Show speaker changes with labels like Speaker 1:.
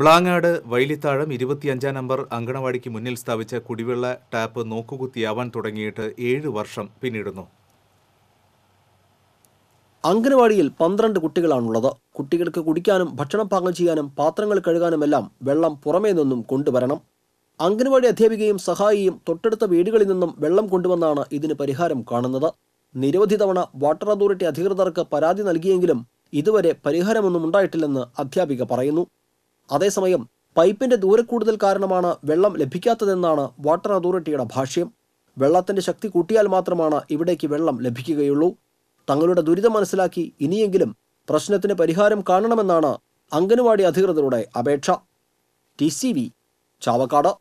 Speaker 1: ബ്ലാങ്ങാട് വൈലിത്താഴം ഇരുപത്തിയഞ്ചാം നമ്പർ അങ്കണവാടിക്ക് മുന്നിൽ സ്ഥാപിച്ച കുടിവെള്ള ടാപ്പ് നോക്കുകുത്തിയാവാൻ തുടങ്ങിയിട്ട് ഏഴ് വർഷം പിന്നിടുന്നു
Speaker 2: അങ്കനവാടിയിൽ പന്ത്രണ്ട് കുട്ടികളാണുള്ളത് കുട്ടികൾക്ക് കുടിക്കാനും ഭക്ഷണം പാകം ചെയ്യാനും പാത്രങ്ങൾ കഴുകാനുമെല്ലാം വെള്ളം പുറമേ നിന്നും കൊണ്ടുവരണം അങ്കനവാടി അധ്യാപികയും സഹായിയും തൊട്ടടുത്ത വീടുകളിൽ നിന്നും വെള്ളം കൊണ്ടുവന്നാണ് ഇതിന് പരിഹാരം കാണുന്നത് നിരവധി തവണ വാട്ടർ അതോറിറ്റി അധികൃതർക്ക് പരാതി നൽകിയെങ്കിലും ഇതുവരെ പരിഹാരമൊന്നും ഉണ്ടായിട്ടില്ലെന്ന് അധ്യാപിക പറയുന്നു അതേസമയം പൈപ്പിന്റെ ദൂരക്കൂടുതൽ കാരണമാണ് വെള്ളം ലഭിക്കാത്തതെന്നാണ് വാട്ടർ അതോറിറ്റിയുടെ ഭാഷ്യം വെള്ളത്തിന്റെ ശക്തി കൂട്ടിയാൽ മാത്രമാണ് ഇവിടേക്ക് വെള്ളം ലഭിക്കുകയുള്ളൂ തങ്ങളുടെ ദുരിതം മനസ്സിലാക്കി ഇനിയെങ്കിലും പ്രശ്നത്തിന് പരിഹാരം കാണണമെന്നാണ് അംഗനവാടി അധികൃതരുടെ അപേക്ഷ ടി ചാവക്കാട്